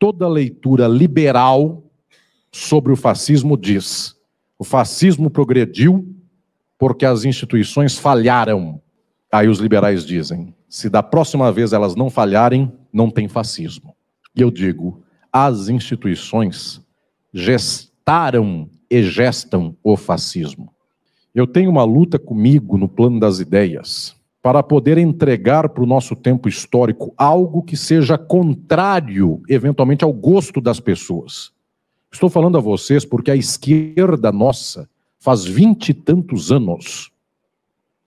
toda leitura liberal sobre o fascismo diz: o fascismo progrediu porque as instituições falharam. Aí os liberais dizem: se da próxima vez elas não falharem, não tem fascismo. E eu digo: as instituições gestaram e gestam o fascismo. Eu tenho uma luta comigo no plano das ideias para poder entregar para o nosso tempo histórico algo que seja contrário, eventualmente, ao gosto das pessoas. Estou falando a vocês porque a esquerda nossa faz vinte e tantos anos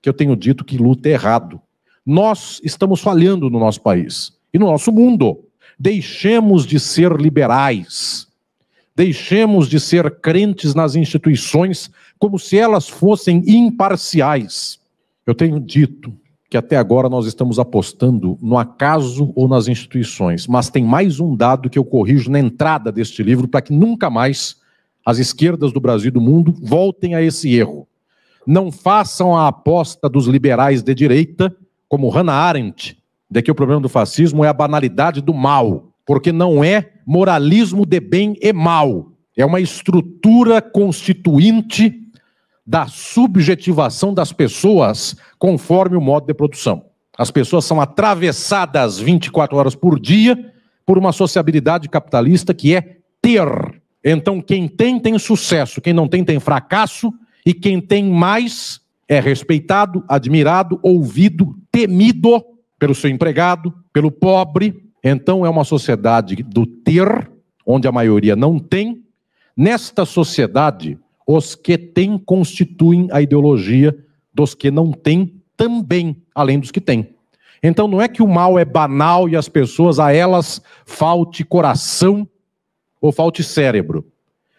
que eu tenho dito que luta é errado. Nós estamos falhando no nosso país e no nosso mundo. Deixemos de ser liberais. Deixemos de ser crentes nas instituições como se elas fossem imparciais. Eu tenho dito que até agora nós estamos apostando no acaso ou nas instituições. Mas tem mais um dado que eu corrijo na entrada deste livro para que nunca mais as esquerdas do Brasil e do mundo voltem a esse erro. Não façam a aposta dos liberais de direita, como Hannah Arendt, de que o problema do fascismo é a banalidade do mal, porque não é moralismo de bem e mal. É uma estrutura constituinte da subjetivação das pessoas conforme o modo de produção. As pessoas são atravessadas 24 horas por dia por uma sociabilidade capitalista que é ter. Então, quem tem, tem sucesso, quem não tem, tem fracasso, e quem tem mais é respeitado, admirado, ouvido, temido pelo seu empregado, pelo pobre. Então, é uma sociedade do ter, onde a maioria não tem. Nesta sociedade, os que têm constituem a ideologia dos que não têm também, além dos que têm. Então não é que o mal é banal e as pessoas a elas falte coração ou falte cérebro.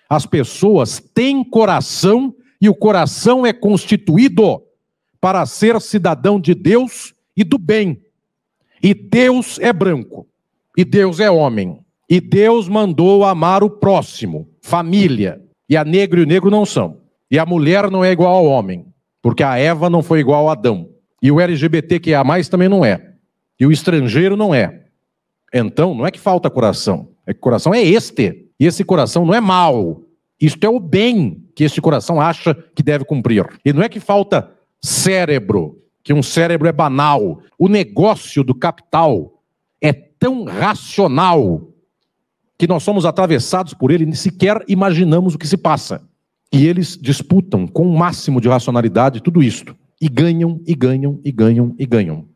As pessoas têm coração e o coração é constituído para ser cidadão de Deus e do bem. E Deus é branco, e Deus é homem, e Deus mandou amar o próximo, família, e a negro e o negro não são. E a mulher não é igual ao homem, porque a Eva não foi igual a Adão. E o LGBT que é a mais também não é. E o estrangeiro não é. Então, não é que falta coração, é que coração é este. E esse coração não é mal. Isto é o bem que este coração acha que deve cumprir. E não é que falta cérebro, que um cérebro é banal. O negócio do capital é tão racional que nós somos atravessados por ele, nem sequer imaginamos o que se passa. E eles disputam com o máximo de racionalidade tudo isto. E ganham, e ganham, e ganham, e ganham.